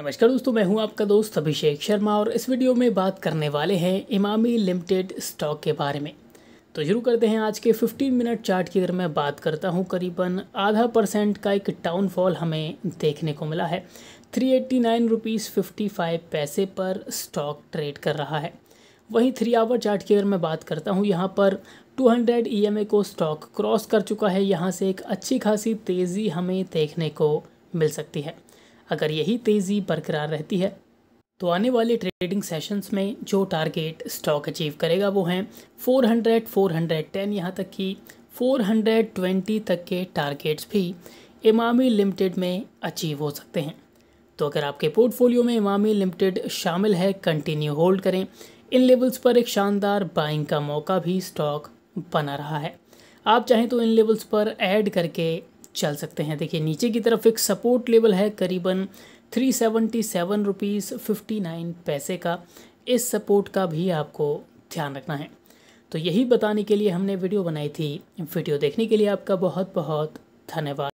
नमस्कार दोस्तों मैं हूं आपका दोस्त अभिषेक शर्मा और इस वीडियो में बात करने वाले हैं इमामी लिमिटेड स्टॉक के बारे में तो शुरू करते हैं आज के 15 मिनट चार्ट की अगर मैं बात करता हूं करीबन आधा परसेंट का एक डाउनफॉल हमें देखने को मिला है three eighty nine rupees fifty five पैसे पर स्टॉक ट्रेड कर रहा है वहीं थ्री आवर चार्ट की अगर मैं बात करता हूँ यहाँ पर 200 ए e को स्टॉक क्रॉस कर चुका है यहाँ से एक अच्छी खासी तेज़ी हमें देखने को मिल सकती है अगर यही तेज़ी बरकरार रहती है तो आने वाले ट्रेडिंग सेशंस में जो टारगेट स्टॉक अचीव करेगा वो हैं 400, 410 यहाँ तक कि 420 तक के टारगेट्स भी इमामी लिमिटेड में अचीव हो सकते हैं तो अगर आपके पोर्टफोलियो में इमामी लिमिटेड शामिल है कंटिन्यू होल्ड करें इन लेवल्स पर एक शानदार बाइंग का मौका भी स्टॉक बना रहा है आप चाहें तो इन लेवल्स पर ऐड करके चल सकते हैं देखिए नीचे की तरफ एक सपोर्ट लेवल है करीबन three seventy seven rupees fifty nine पैसे का इस सपोर्ट का भी आपको ध्यान रखना है तो यही बताने के लिए हमने वीडियो बनाई थी वीडियो देखने के लिए आपका बहुत बहुत धन्यवाद